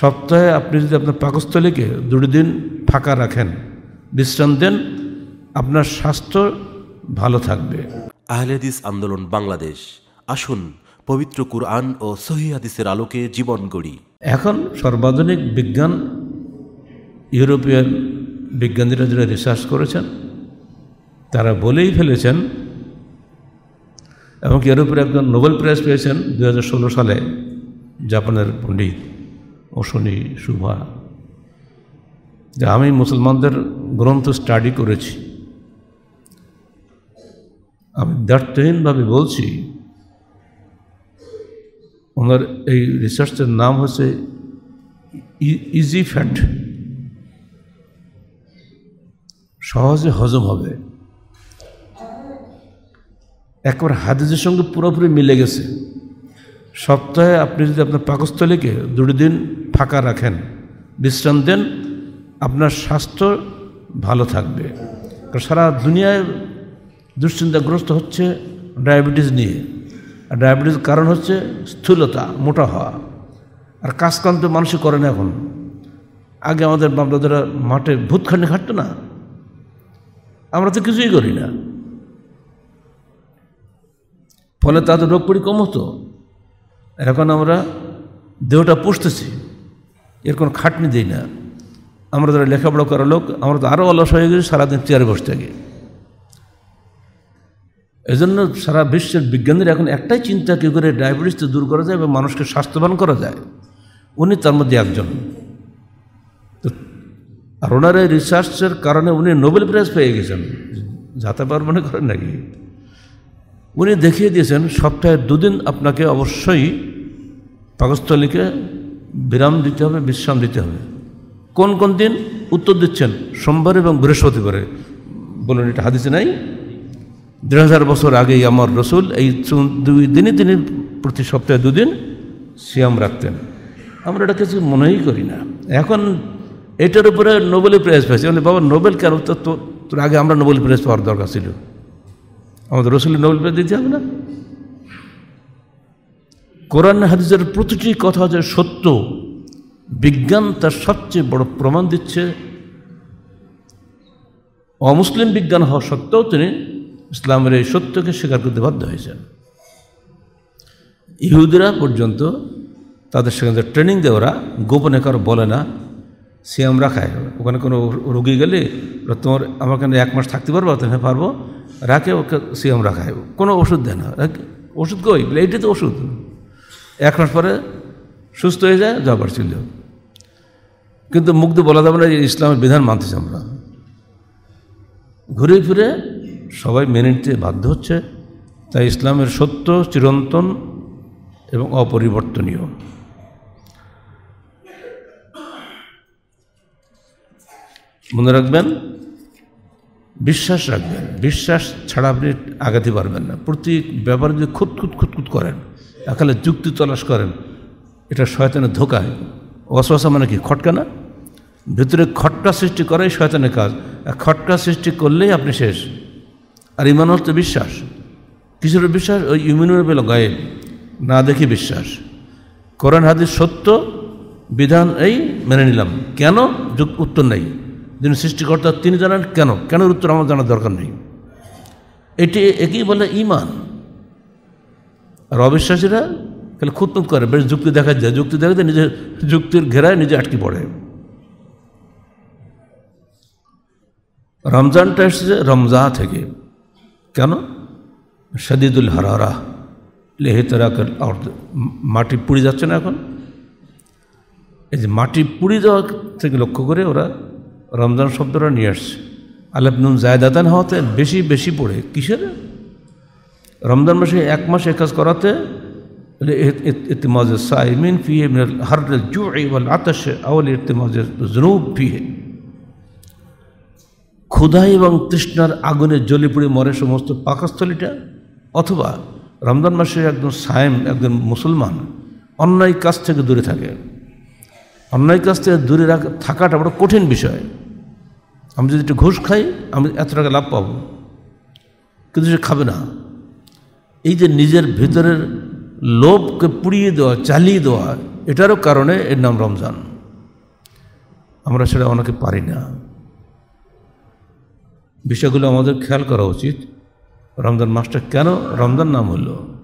সপ্তাহে আপনি যদি আপনার পাকস্থলীকে দুটি দিন ফাঁকা রাখেন বিশ্রাম দেন আপনার স্বাস্থ্য ভালো থাকবে আহলেদিস আন্দোলন বাংলাদেশ আসুন পবিত্র কুরআন ও সহিদিসের আলোকে জীবন গড়ি এখন সর্বাধুনিক বিজ্ঞান ইউরোপিয়ান বিজ্ঞানীরা যারা রিসার্চ করেছেন তারা বলেই ফেলেছেন এবং ইউরোপের একজন নোবেল প্রাইজ পেয়েছেন দু সালে জাপানের পণ্ডিত অশনি শুভা যে আমি মুসলমানদের গ্রন্থ স্টাডি করেছি আমি দার্থহীনভাবে বলছি ওনার এই রিসার্চের নাম হচ্ছে ইজি ফ্যাট সহজে হজম হবে একবার হাদিসের সঙ্গে পুরোপুরি মিলে গেছে সপ্তাহে আপনি যদি আপনার পাকস্থলীকে দুটো দিন ফাঁকা রাখেন বিশ্রাম দেন আপনার স্বাস্থ্য ভালো থাকবে সারা দুনিয়ায় দুশ্চিন্তাগ্রস্ত হচ্ছে ডায়াবেটিস নিয়ে আর ডায়াবেটিস কারণ হচ্ছে স্থূলতা মোটা হওয়া আর কাজকান্ত তো মানুষই করে না এখন আগে আমাদের বাপদাদারা মাঠে ভূতখানি খাটতো না আমরা তো কিছুই করি না ফলে তাদের রোগ পরি কম হতো এখন আমরা দেহটা পুষতেছি এর কোনো খাটনি দিই না আমরা যারা লেখাপড়া করা লোক আমরা তো আরও অলস হয়ে গেছি সারাদিন চেয়ারে বসে থাকি এজন্য সারা বিশ্বের বিজ্ঞানীরা এখন একটাই চিন্তা কী করে ডায়াবেটিসকে দূর করা যায় এবং মানুষকে স্বাস্থ্যবান করা যায় উনি তার মধ্যে একজন তো আর ওনার এই রিসার্চের কারণে উনি নোবেল প্রাইজ পেয়ে গেছেন যাতে পার মনে করেন নাকি উনি দেখিয়ে দিয়েছেন সপ্তাহে দুদিন আপনাকে অবশ্যই পাকস্থলীকে বিরাম দিতে হবে বিশ্রাম দিতে হবে কোন কোন দিন উত্তর দিচ্ছেন সোমবার এবং বৃহস্পতিবারে বলুন এটা হাদিসে নাই দেড় হাজার বছর আগেই আমার রসুল এই দুই দিনই তিনি প্রতি সপ্তাহে দুদিন সিয়াম রাখতেন আমরা এটা কিছু মনেই করি না এখন এটার উপরে নোবেল প্রাইজ পেয়েছে মানে বাবা নোবেল কেন তো তোর আগে আমরা নোবেল প্রাইজ পাওয়ার দরকার ছিল আমাদের রসুল নোবেল প্রাইজ দিতে হবে না কোরআন হাদিসের প্রতিটি কথা যে সত্য বিজ্ঞান তার সবচেয়ে বড় প্রমাণ দিচ্ছে অমুসলিম বিজ্ঞান হওয়া সত্ত্বেও তিনি ইসলামের এই সত্যকে স্বীকার করতে বাধ্য হয়েছেন ইহুদিরা পর্যন্ত তাদের সেখানে ট্রেনিং দেওয়ারা গোপনে কারো বলে না সিয়াম রাখায় ওখানে কোনো রোগী গেলে তোমার আমার কেন এক মাস থাকতে পারবো তো হ্যাঁ পারবো রাখে ওকে সিয়াম রাখায় কোনো ওষুধ দেয় না ওষুধ কই এইটাই তো ওষুধ এক মাস পরে সুস্থ হয়ে যায় যাবার ছিল কিন্তু মুগ্ধ বলা যাবে না যে ইসলামের বিধান মানতেছি আমরা ঘুরে ফিরে সবাই মেনে নিতে বাধ্য হচ্ছে তাই ইসলামের সত্য চিরন্তন এবং অপরিবর্তনীয় মনে রাখবেন বিশ্বাস রাখবেন বিশ্বাস ছাড়া আপনি আগাতে পারবেন না প্রতি ব্যাপারে যদি খুঁতখুত খুঁতখুত করেন একালে যুক্তি তলাশ করেন এটা শয়তানের ধোকা ওয়াসওয়াসা মানে কি খটকা না ভিতরে খটকা সৃষ্টি করাই শয়তানের কাজ আর খটকা সৃষ্টি করলেই আপনি শেষ আর ইমান হচ্ছে বিশ্বাস কিছুর বিশ্বাস ওই ইমিনুর পেল গায়ে না দেখি বিশ্বাস কোরআন হাদিস সত্য বিধান এই মেনে নিলাম কেন উত্তর নেই যিনি সৃষ্টিকর্তা তিনি জানেন কেন কেন উত্তর আমার জানার দরকার নেই এটি একেই বলে ইমান আর অবিশ্বাসীরা তাহলে খুতনুত করে বেশ যুক্তি দেখা যায় যুক্তি দেখা যায় নিজের যুক্তির ঘেরায় নিজে আটকে পড়ে রমজানটা এসেছে রমজা থেকে কেন সদিদুল হরারা লেহেতারাকের মাটি পুড়ে যাচ্ছে না এখন এই যে মাটি পুড়ে যাওয়া থেকে লক্ষ্য করে ওরা রমজান শব্দটা নিয়ে আসছে নুন জায়দাদান হওয়াতে বেশি বেশি পড়ে কিসের রমজান মাসে এক মাস এক কাজ করাতে لاتماز الصائمين فيه من الحر الجوع والعطش أو لاتماز الذنوب فيه ক্ষুধা এবং তৃষ্ণার আগুনে জ্বলে পড়ে মরে সমস্ত পাকস্থলীটা অথবা রমজান মাসে একজন সায়েম একজন মুসলমান অন্যায় কাজ থেকে দূরে থাকে অন্যায় কাজ থেকে দূরে রাখা থাকাটা বড় কঠিন বিষয় আমি যদি একটু ঘুষ খাই আমি এত টাকা লাভ পাবো কিন্তু সে খাবে না এই যে নিজের ভেতরের লোভকে পুড়িয়ে দেওয়া চালিয়ে দেওয়া এটারও কারণে এর নাম রমজান আমরা সেটা অনেকে পারি না বিষয়গুলো আমাদের খেয়াল করা উচিত রমজান মাসটা কেন রমজান নাম হলো